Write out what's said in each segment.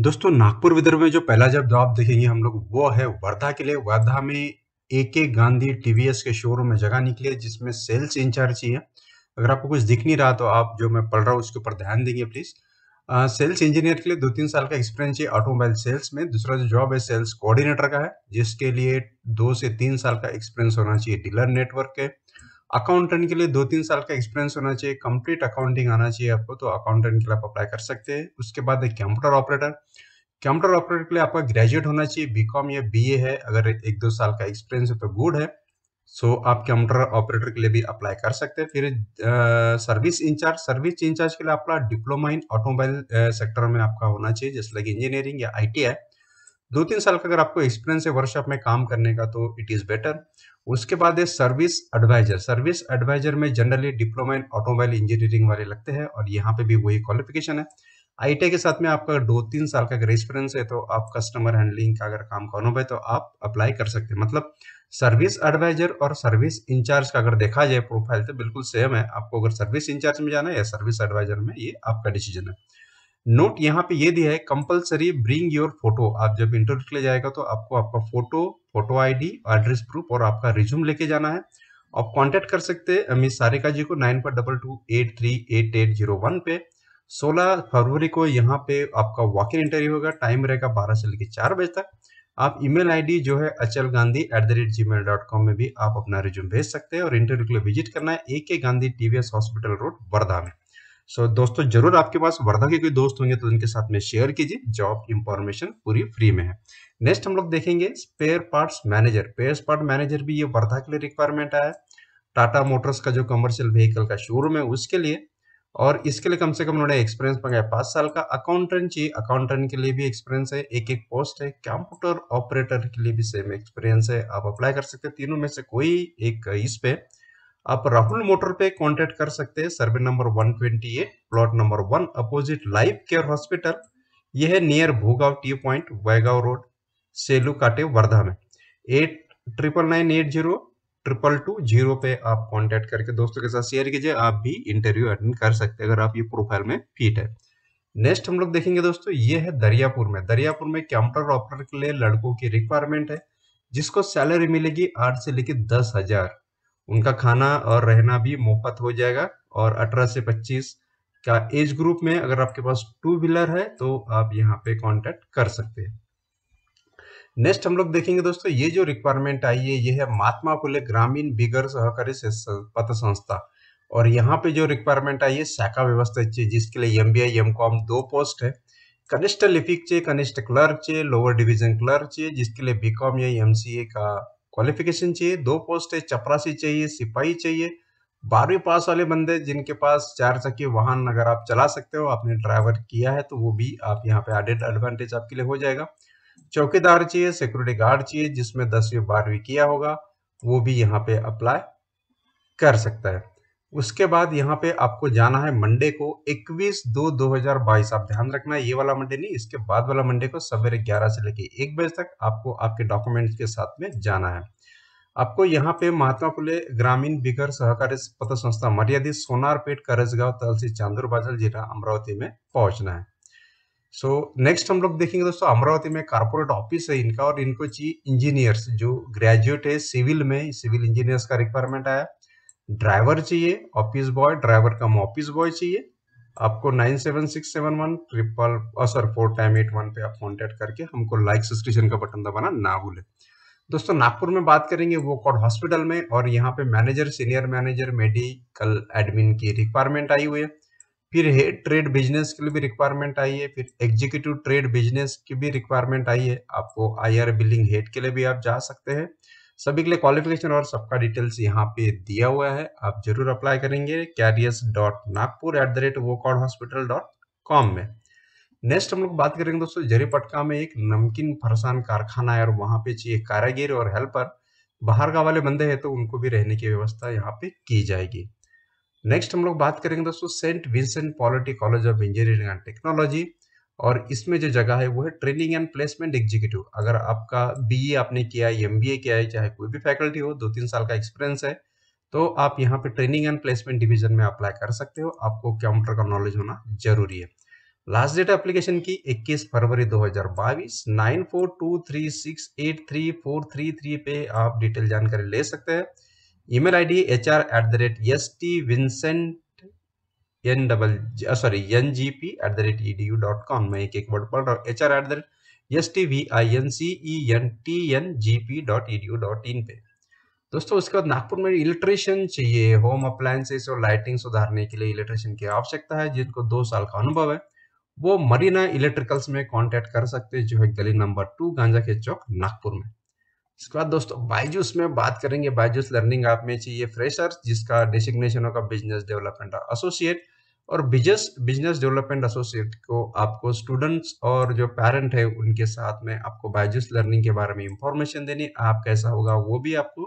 दोस्तों नागपुर विदर्भ में जो पहला जब जवाब देखेंगे हम लोग वो है वर्धा के लिए वर्धा में ए के गांधी टीवीएस के शोरूम में जगह निकली है जिसमें सेल्स इंचार्ज ही है अगर आपको कुछ दिख नहीं रहा तो आप जो मैं पढ़ रहा हूँ उसके ऊपर ध्यान देंगे प्लीज सेल्स सेल्स इंजीनियर के लिए दो तीन साल का एक्सपीरियंस है ऑटोमोबाइल सेल्स में दूसरा जो जॉब है सेल्स कोऑर्डिनेटर का है जिसके लिए दो से तीन साल का एक्सपीरियंस होना चाहिए डीलर नेटवर्क के अकाउंटेंट के लिए दो तीन साल का एक्सपीरियंस होना चाहिए कंप्लीट अकाउंटिंग आना चाहिए आपको तो अकाउंटेंट के लिए आप अप्लाई कर सकते हैं उसके बाद एक कंप्यूटर ऑपरेटर कंप्यूटर ऑपरेटर के लिए आपका ग्रेजुएट होना चाहिए बीकॉम या बीए है अगर एक दो साल का एक्सपीरियंस है तो गुड है सो आप कंप्यूटर ऑपरेटर के लिए भी अप्लाई कर सकते हैं फिर सर्विस इंचार्ज सर्विस इंचार्ज के लिए आपका डिप्लोमा इन ऑटोमोबाइल सेक्टर में आपका होना चाहिए जैसे लाइक इंजीनियरिंग या आई दो तीन साल का अगर आपको एक्सपीरियंस है वर्कशॉप में काम करने का तो इट इज़ बेटर उसके बाद है सर्विस एडवाइजर सर्विस एडवाइजर में generally diploma in automobile engineering वाले लगते हैं और यहाँ पे भी वही क्वालिफिकेशन है आईटीआई के साथ में आपका दो तीन साल का अगर एक्सपीरियंस है तो आप कस्टमर हैंडलिंग का अगर काम करना है तो आप अप्लाई कर सकते हैं मतलब सर्विस एडवाइजर और सर्विस इंचार्ज का अगर देखा जाए प्रोफाइल तो बिल्कुल सेम है आपको अगर सर्विस इंचार्ज में जाना है या सर्विस एडवाइजर में ये आपका डिसीजन है नोट यहाँ पे ये दिया है कंपलसरी ब्रिंग योर फोटो आप जब इंटरव्यू के लिए जाएगा तो आपको आपका photo photo ID address proof और आपका रिज्यूम लेके जाना है आप कांटेक्ट कर सकते हैं मिस सारिका जी को nine four double two eight three eight eight zero one पे सोलह फरवरी को यहाँ पे आपका वॉक इन इंटरव्यू होगा टाइम रहेगा बारह से लेकर चार बजे तक आप ईमेल आईडी जो है Achal Gandhi at the rate gmail dot com में भी आप अपना रिज्यूम भेज सकते हैं और इंटरव्यू के लिए विजिट करना है A K Gandhi TVS hospital road Wardha में सो so, दोस्तों जरूर आपके पास वर्धा के कोई दोस्त होंगे तो उनके साथ में शेयर कीजिए जॉब इंफॉर्मेशन पूरी फ्री में है नेक्स्ट हम लोग देखेंगे spare parts manager pair part manager भी ये वर्धा के लिए रिक्वायरमेंट आया टाटा मोटर्स का जो कमर्शियल व्हीकल का शोरूम है उसके लिए और इसके लिए कम से कम उन्होंने एक्सपीरियंस मंगाया पांच साल का अकाउंटेंट चाहिए अकाउंटेंट के लिए भी एक्सपीरियंस है एक एक पोस्ट है कंप्यूटर ऑपरेटर के लिए भी सेम एक्सपीरियंस है आप अप्लाई कर सकते हैं तीनों में से कोई एक इस पे आप राहुल मोटर पे कांटेक्ट कर सकते हैं survey number 128 plot number one opposite life care hospital यह है near Bhugaon T point Waigaon road Selu Kate Wardha में eight triple nine eight zero triple two zero पे आप कांटेक्ट करके दोस्तों के साथ शेयर कीजिए आप भी इंटरव्यू अटेंड कर सकते हैं अगर आप ये प्रोफाइल में फिट है नेक्स्ट हम लोग देखेंगे दोस्तों ये है दरियापुर में दरियापुर में कैंपटर ऑपरेटर के लिए लड़कों की रिक्वायरमेंट है जिसको सैलरी मिलेगी आठ से लेकर दस हजार उनका खाना और रहना भी मुफ्त हो जाएगा और 18 से 25 का एज ग्रुप में अगर आपके पास टू व्हीलर है तो आप यहाँ पे कांटेक्ट कर सकते हैं नेक्स्ट हम लोग देखेंगे दोस्तों ये जो रिक्वायरमेंट आई है ये है महात्मा फुले ग्रामीण बिगर सहकारी पथ संस्था और यहाँ पे जो रिक्वायरमेंट आई है शाखा व्यवस्था चाहिए जिसके लिए M B I M com दो पोस्ट है कनिष्ठ लिपिक चाहिए कनिष्ठ क्लर्क चाहिए लोअर डिवीजन क्लर्क चाहिए जिसके लिए बीकॉम या एम का क्वालिफिकेशन चाहिए दो पोस्ट है चपरासी चाहिए सिपाही चाहिए बारहवीं पास वाले बंदे जिनके पास चार चक्की वाहन अगर आप चला सकते हो आपने ड्राइवर किया है तो वो भी आप यहाँ पे एडेड एडवांटेज आपके लिए हो जाएगा चौकीदार चाहिए सिक्योरिटी गार्ड चाहिए जिसमें दसवीं बारहवीं किया होगा वो भी यहाँ पे अप्लाई कर सकता है उसके बाद यहाँ पे आपको जाना है मंडे को 21 दो 2022 आप ध्यान रखना है ये वाला मंडे नहीं इसके बाद वाला मंडे को सवेरे 11 से लेके एक बजे तक आपको आपके डॉक्यूमेंट्स के साथ में जाना है आपको यहाँ पे महात्मा फुले ग्रामीण बिगर सहकारी पत्र संस्था मर्यादित सोनारपेट करजगांव तल चांदूर बाजल जिला अमरावती में पहुंचना है सो so, नेक्स्ट हम लोग देखेंगे दोस्तों अमरावती में कारपोरेट ऑफिस है इनका और इनको चाहिए इंजीनियर्स जो ग्रेजुएट है सिविल में सिविल इंजीनियर्स का रिक्वायरमेंट आया ड्राइवर चाहिए ऑफिस बॉय ड्राइवर का ऑफिस बॉय चाहिए आपको nine seven six seven one triple sorry four time eight one पे आप कॉन्टेक्ट करके हमको लाइक सब्सक्रिप्शन का बटन दबाना ना भूलें दोस्तों नागपुर में बात करेंगे वो कॉड हॉस्पिटल में और यहाँ पे manager senior manager medical admin की रिक्वायरमेंट आई हुई है फिर हेड ट्रेड बिजनेस के लिए भी रिक्वायरमेंट आई है फिर एग्जीक्यूटिव ट्रेड बिजनेस की भी रिक्वायरमेंट आई है आपको आई बिलिंग हेड के लिए भी आप जा सकते हैं सभी के लिए क्वालिफिकेशन और सबका डिटेल्स यहाँ पे दिया हुआ है आप जरूर अप्लाई करेंगे careers dot Nagpur at the rate Wockhardt hospital dot com में नेक्स्ट हम लोग बात करेंगे दोस्तों जरीपटका में एक नमकीन फरसान कारखाना है और वहाँ पे चाहिए कारागिर और हेल्पर बाहर का वाले बंदे हैं तो उनको भी रहने की व्यवस्था यहाँ पे की जाएगी नेक्स्ट हम लोग बात करेंगे दोस्तों Saint Vincent Pallotti college of engineering and technology और इसमें जो जगह है वो है ट्रेनिंग एंड प्लेसमेंट एग्जीक्यूटिव अगर आपका बी आपने किया है एम किया है चाहे कोई भी फैकल्टी हो दो तीन साल का एक्सपीरियंस है तो आप यहाँ पे ट्रेनिंग एंड प्लेसमेंट डिवीजन में अप्लाई कर सकते हो आपको कंप्यूटर का नॉलेज होना जरूरी है लास्ट डेट एप्लीकेशन की 21 फरवरी 2022 9423683433 पे आप डिटेल जानकारी ले सकते हैं email ID H R at the rate S T Vincent N double sorry N G P at the rate E D U dot com मैं एक एक वर्ड पढ़ रहा हूँ H R at the rate S T V I N C E N T N G P dot E D U dot in पे दोस्तों उसके बाद नागपुर में इलेक्ट्रिशियन चाहिए होम अप्लायंसेस और लाइटिंग सुधारने के लिए इलेक्ट्रिशियन की आवश्यकता है जिनको दो साल का अनुभव है वो मरीना इलेक्ट्रिकल्स में कॉन्टेक्ट कर सकते हैं जो है गली नंबर टू गांजा के चौक नागपुर में इसके बाद दोस्तों बायजूस में बात करेंगे बायजूस लर्निंग ऐप में चाहिए फ्रेशर जिसका डेसिग्नेशन होगा बिजनेस डेवलपमेंट एसोसिएट और बिजनेस बिजनेस डेवलपमेंट एसोसिएट को आपको स्टूडेंट्स और जो पेरेंट है उनके साथ में आपको बायोजिस लर्निंग के बारे में इंफॉर्मेशन देनी आप कैसा होगा वो भी आपको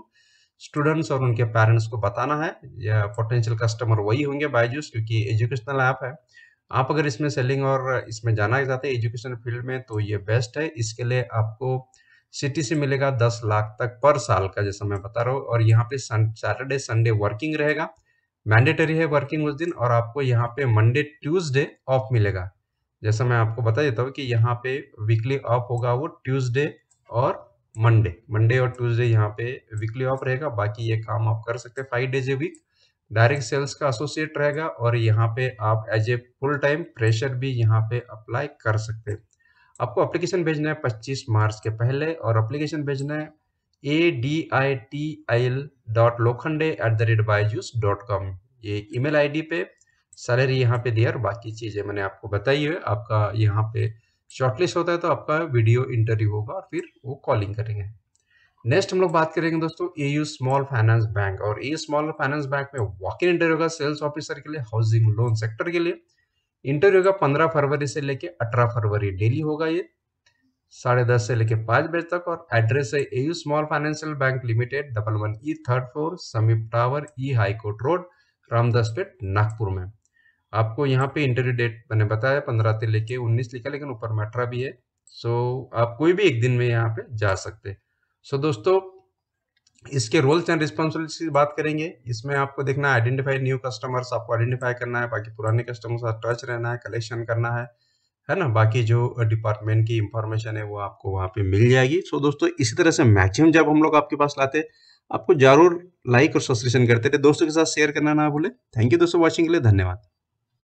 स्टूडेंट्स और उनके पेरेंट्स को बताना है या पोटेंशियल कस्टमर वही होंगे बायजूस क्योंकि एजुकेशनल ऐप है आप अगर इसमें सेलिंग और इसमें जाना चाहते हैं एजुकेशन फील्ड में तो ये बेस्ट है इसके लिए आपको सिटी से मिलेगा दस लाख तक पर साल का जैसा मैं बता रहा हूँ और यहाँ पे सैटरडे संडे वर्किंग रहेगा मैंडेटरी है वर्किंग उस दिन और आपको यहाँ पे मंडे ट्यूसडे ऑफ मिलेगा जैसा मैं आपको बता देता हूँ कि यहाँ पे वीकली ऑफ होगा वो ट्यूसडे और मंडे मंडे और ट्यूसडे यहाँ पे वीकली ऑफ रहेगा बाकी ये काम आप कर सकते हैं five days a week direct sales का एसोसिएट रहेगा और यहाँ पे आप as a full time fresher भी यहाँ पे अप्लाई कर सकते हैं आपको एप्लीकेशन भेजना है 25 मार्च के पहले और एप्लीकेशन भेजना है A D I I T L dot Lokhande at the rate Byju's dot com ये ईमेल आईडी पे सैलरी यहाँ पे दिया और बाकी चीज़ें मैंने आपको बताई है आपका यहाँ पे शॉर्टलिस्ट होता है तो आपका वीडियो इंटरव्यू होगा और फिर वो कॉलिंग करेंगे नेक्स्ट हम लोग बात करेंगे दोस्तों A U small finance bank और ए स्मॉल फाइनेंस बैंक में वॉक इन इंटरव्यू का सेल्स ऑफिसर के लिए हाउसिंग लोन सेक्टर के लिए इंटरव्यू का पंद्रह फरवरी से लेकर अठारह फरवरी डेली होगा ये साढ़े दस से लेकर पांच बजे तक और एड्रेस है AU small financial bank limited double one E third floor समीप tower E high court road Ramdas Peth Nagpur में आपको यहाँ पे इंटरव्यू डेट मैंने बताया पंद्रह से लेके उन्नीस लिखा लेकिन ऊपर में अठारह भी है सो so, आप कोई भी एक दिन में यहाँ पे जा सकते हैं सो दोस्तों इसके रोल्स एंड रिस्पॉन्सिबिलिटी बात करेंगे इसमें आपको देखना है आइडेंटिफाई न्यू कस्टमर्स आपको आइडेंटिफाई करना है बाकी पुराने कस्टमर टच रहना है कलेक्शन करना है है ना बाकी जो डिपार्टमेंट की इंफॉर्मेशन है वो आपको वहाँ पे मिल जाएगी सो दोस्तों इसी तरह से मैक्सिमम जब हम लोग आपके पास लाते आपको जरूर लाइक और सब्सक्रिप्शन करते थे दोस्तों के साथ शेयर करना ना भूले थैंक यू दोस्तों वॉचिंग के लिए धन्यवाद